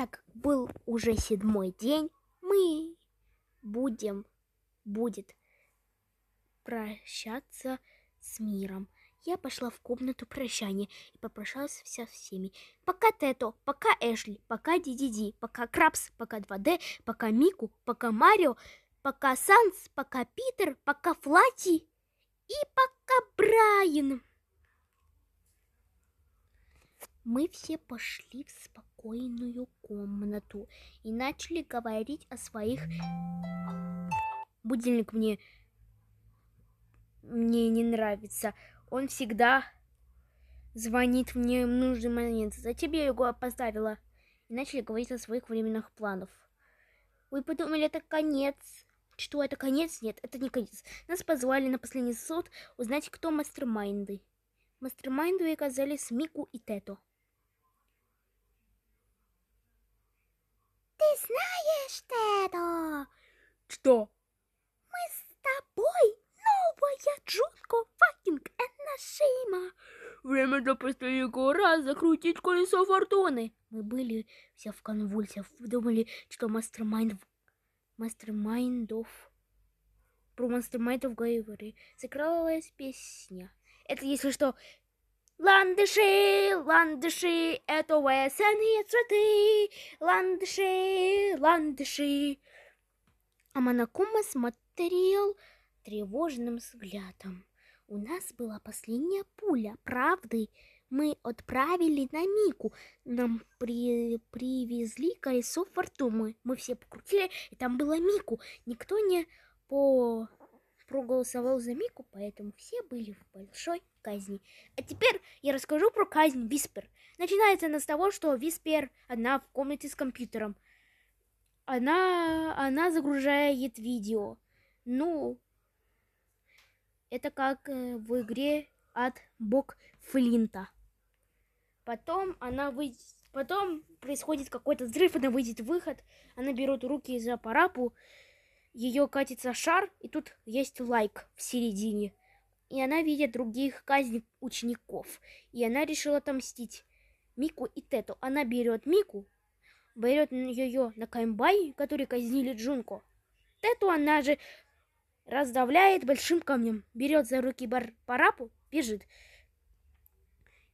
так был уже седьмой день, мы будем, будет прощаться с миром. Я пошла в комнату прощания и попрощалась со всеми. Пока Тето, пока Эшли, пока Дидиди, пока Крабс, пока 2D, пока Мику, пока Марио, пока Санс, пока Питер, пока Флати и пока Брайан. Мы все пошли в спокойную комнату и начали говорить о своих... Будильник мне... Мне не нравится. Он всегда звонит мне в нужный момент. За Зачем я его поставила? И начали говорить о своих временных планах. Вы подумали, это конец. Что, это конец? Нет, это не конец. Нас позвали на последний суд узнать, кто мастер-майнды. Мастер-майнды оказались Мику и Тето. Ты знаешь, это? Что? Мы с тобой новая Джунко Факинг Эннашима. Время для последнего раза закрутить колесо фортуны. Мы были все в конвульсиях, думали, что мастер-майнд... Мастер-майндов... Про мастер-майндов говорили. Закралась песня. Это, если что, Ландыши, ландыши, это весенние цветы. Ландыши, ландыши. А Аманакума смотрел тревожным взглядом. У нас была последняя пуля, правды. Мы отправили на Мику. Нам при... привезли колесо фортумы. Мы все покрутили, и там была Мику. Никто не по... проголосовал за Мику, поэтому все были в большой казни. А теперь я расскажу про казнь Виспер. Начинается она с того, что Виспер одна в комнате с компьютером. Она, она загружает видео. Ну, это как э, в игре от Бог Флинта. Потом она выйдет... Потом происходит какой-то взрыв, она выйдет в выход, она берет руки за парапу, ее катится шар, и тут есть лайк в середине и она видит других казней учеников, и она решила отомстить Мику и Тету. Она берет Мику, берет ее на Каймбай, который казнили Джунко. Тету она же раздавляет большим камнем, берет за руки бар Парапу, бежит.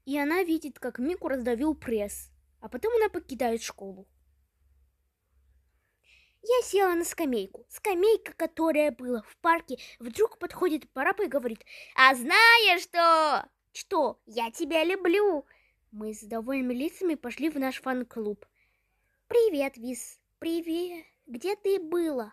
И она видит, как Мику раздавил пресс, а потом она покидает школу. Я села на скамейку. Скамейка, которая была в парке, вдруг подходит Парапа и говорит, «А знаешь что? Что? Я тебя люблю!» Мы с довольными лицами пошли в наш фан-клуб. «Привет, Вис! Привет! Где ты была?»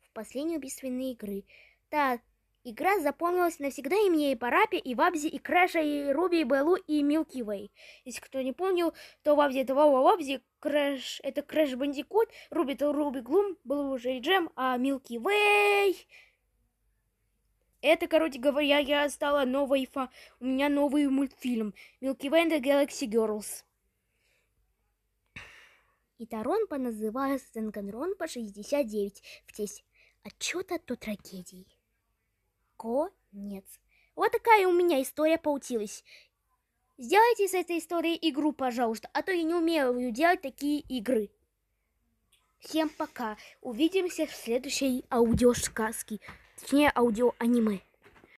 «В последней убийственной игры. Так, Игра запомнилась навсегда и мне, и Парапе, и Вабзи, и Крэша, и Руби, и Беллу, и Милки Вэй. Если кто не помнил, то Вабзи это Вова Вабзи, Крэш это Крэш Бандикут, Руби это Руби Глум, был уже и Джем, а Милки Вэй... Это, короче говоря, я стала новой фа... У меня новый мультфильм. Milky Way and Galaxy Girls. И Тарон поназывал Сенгенрон по 69 в честь отчета до трагедии конец. Вот такая у меня история получилась. Сделайте из этой истории игру, пожалуйста, а то я не умею делать такие игры. Всем пока. Увидимся в следующей аудиосказке. Точнее, аудиоаниме.